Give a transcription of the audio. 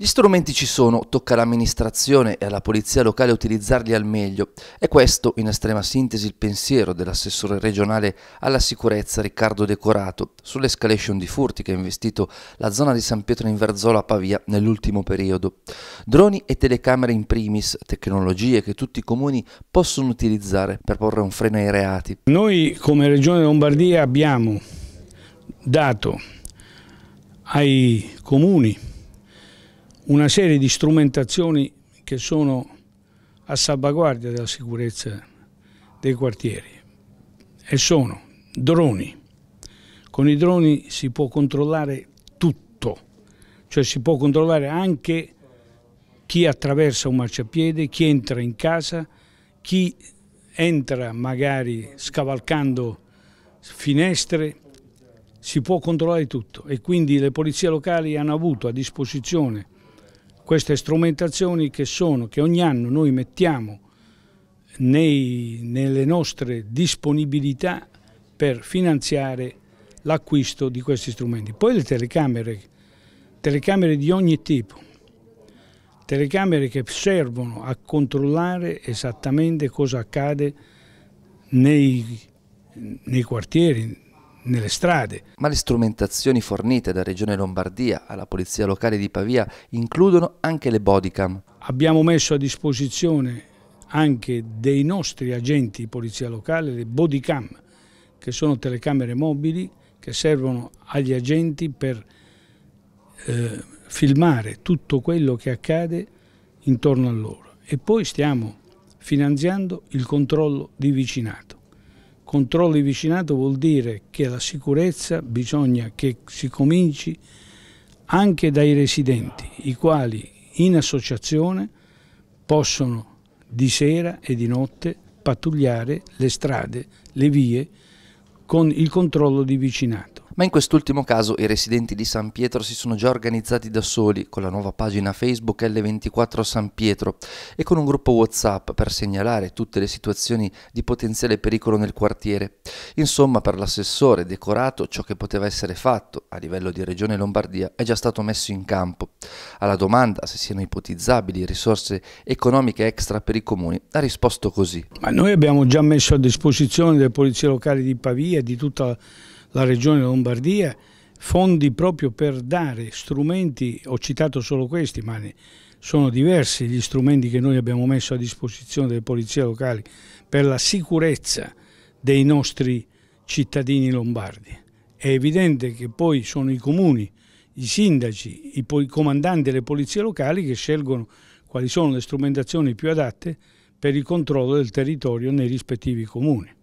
Gli strumenti ci sono, tocca all'amministrazione e alla polizia locale utilizzarli al meglio. È questo, in estrema sintesi, il pensiero dell'assessore regionale alla sicurezza Riccardo Decorato sull'escalation di furti che ha investito la zona di San Pietro in Verzola a Pavia nell'ultimo periodo. Droni e telecamere in primis, tecnologie che tutti i comuni possono utilizzare per porre un freno ai reati. Noi come Regione Lombardia abbiamo dato ai comuni una serie di strumentazioni che sono a salvaguardia della sicurezza dei quartieri e sono droni. Con i droni si può controllare tutto, cioè si può controllare anche chi attraversa un marciapiede, chi entra in casa, chi entra magari scavalcando finestre, si può controllare tutto e quindi le polizie locali hanno avuto a disposizione queste strumentazioni che sono, che ogni anno noi mettiamo nei, nelle nostre disponibilità per finanziare l'acquisto di questi strumenti. Poi le telecamere, telecamere di ogni tipo, telecamere che servono a controllare esattamente cosa accade nei, nei quartieri, nelle strade. Ma le strumentazioni fornite da Regione Lombardia alla Polizia Locale di Pavia includono anche le bodycam. Abbiamo messo a disposizione anche dei nostri agenti di polizia locale le bodycam, che sono telecamere mobili che servono agli agenti per eh, filmare tutto quello che accade intorno a loro. E poi stiamo finanziando il controllo di vicinato. Controllo di vicinato vuol dire che la sicurezza bisogna che si cominci anche dai residenti, i quali in associazione possono di sera e di notte pattugliare le strade, le vie con il controllo di vicinato ma in quest'ultimo caso i residenti di San Pietro si sono già organizzati da soli con la nuova pagina Facebook L24 San Pietro e con un gruppo WhatsApp per segnalare tutte le situazioni di potenziale pericolo nel quartiere. Insomma, per l'assessore decorato ciò che poteva essere fatto a livello di Regione Lombardia è già stato messo in campo. Alla domanda se siano ipotizzabili risorse economiche extra per i comuni ha risposto così. Ma noi abbiamo già messo a disposizione delle polizie locali di Pavia e di tutta la la Regione Lombardia, fondi proprio per dare strumenti, ho citato solo questi, ma sono diversi gli strumenti che noi abbiamo messo a disposizione delle polizie locali per la sicurezza dei nostri cittadini lombardi. È evidente che poi sono i comuni, i sindaci, i comandanti delle polizie locali che scelgono quali sono le strumentazioni più adatte per il controllo del territorio nei rispettivi comuni.